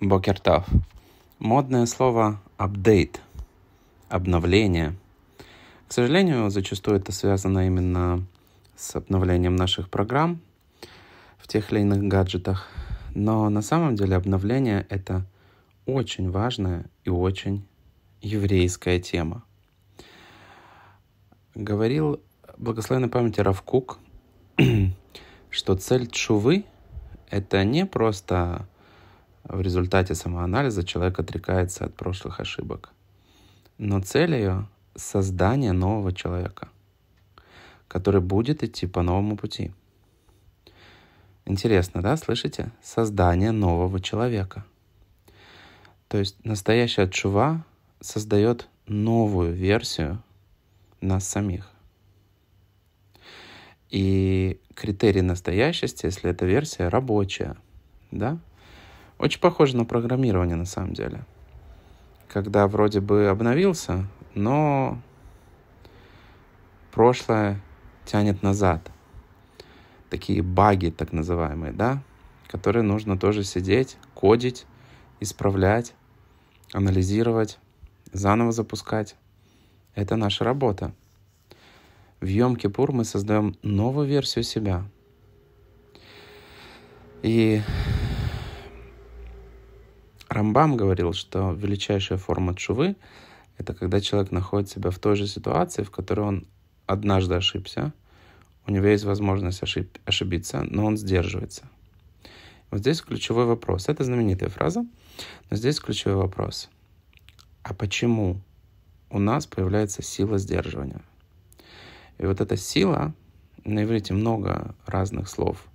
Бокертав. Модное слово «апдейт», «обновление». К сожалению, зачастую это связано именно с обновлением наших программ в тех или иных гаджетах. Но на самом деле обновление — это очень важная и очень еврейская тема. Говорил благословенной памяти Равкук, что цель чувы — это не просто в результате самоанализа человек отрекается от прошлых ошибок. Но цель ее — создание нового человека, который будет идти по новому пути. Интересно, да, слышите? Создание нового человека. То есть настоящая чува создает новую версию нас самих. И критерий настоящести, если эта версия рабочая, да, очень похоже на программирование на самом деле. Когда вроде бы обновился, но прошлое тянет назад. Такие баги, так называемые, да, которые нужно тоже сидеть, кодить, исправлять, анализировать, заново запускать. Это наша работа. В Йом-Кипур мы создаем новую версию себя. И Рамбам говорил, что величайшая форма чувы — это когда человек находит себя в той же ситуации, в которой он однажды ошибся, у него есть возможность ошиб- ошибиться, но он сдерживается. Вот здесь ключевой вопрос. Это знаменитая фраза, но здесь ключевой вопрос. А почему у нас появляется сила сдерживания? И вот эта сила, на иврите много разных слов —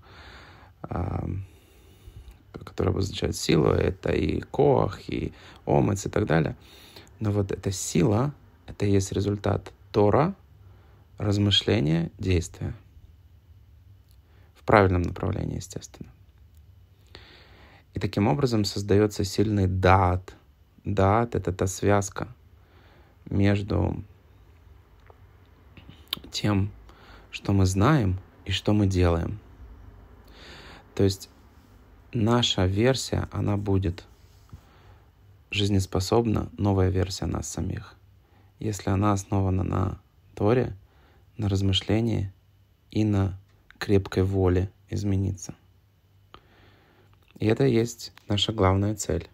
которые обозначают силу, это и коах, и омец, и так далее. Но вот эта сила, это и есть результат Тора, размышления, действия. В правильном направлении, естественно. И таким образом создается сильный дат. Дат — это та связка между тем, что мы знаем и что мы делаем. То есть наша версия, она будет жизнеспособна, новая версия нас самих, если она основана на Торе, на размышлении и на крепкой воле измениться. И это и есть наша главная цель.